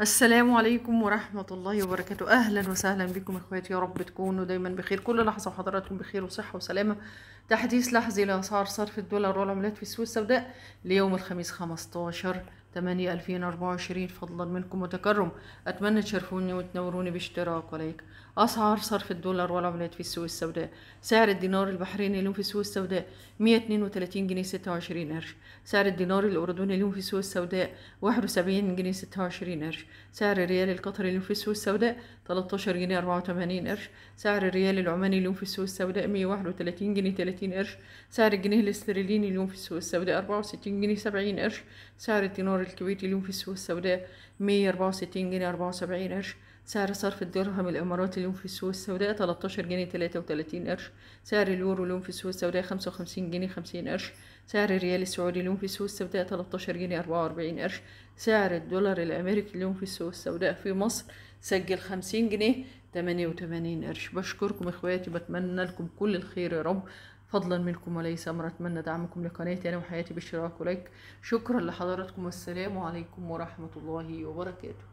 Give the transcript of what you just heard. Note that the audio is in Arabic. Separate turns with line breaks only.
السلام عليكم ورحمة الله وبركاته أهلا وسهلا بكم إخواتي يا رب تكونوا دايما بخير كل لحظة وحضراتكم بخير وصحة وسلامة تحديث لحظي لأسعار صرف الدولار والعملات في السوق السوداء ليوم الخميس 15 8024 فضلا منكم وتكرم اتمنى تشرفوني وتنوروني باشتراك ولايك اسعار صرف الدولار والعملات في السوق السوداء سعر الدينار البحريني اليوم في السوق السوداء 132 جنيه 26 قرش سعر الدينار الاردني اليوم في السوق السوداء 71 جنيه 26 قرش سعر الريال القطري اليوم في السوق السوداء 13 جنيه 84 قرش سعر الريال العماني اليوم في السوق السوداء 131 جنيه 30 قرش سعر الجنيه الاسترليني اليوم في السوق السوداء 64 جنيه 70 قرش سعر الدينار الدولار الكويتي اليوم في السوق السوداء مية أربعة وستين جنيه أربعة وسبعين قرش سعر صرف الدرهم الإماراتي اليوم في السوق السوداء تلتاشر جنيه تلاتة وتلاتين قرش سعر اليورو اليوم في السوق السوداء خمسة وخمسين جنيه خمسين قرش سعر الريال السعودي اليوم في السوق السوداء تلتاشر جنيه أربعة وأربعين قرش سعر الدولار الأمريكي اليوم في السوق السوداء في مصر سجل خمسين جنيه تمانية وتمانين قرش بشكركم إخواتي بتمنى لكم كل الخير يا رب فضلا منكم وليس أمر أتمنى دعمكم لقناتي أنا وحياتي بالشراك ولايك شكرا لحضراتكم والسلام عليكم ورحمة الله وبركاته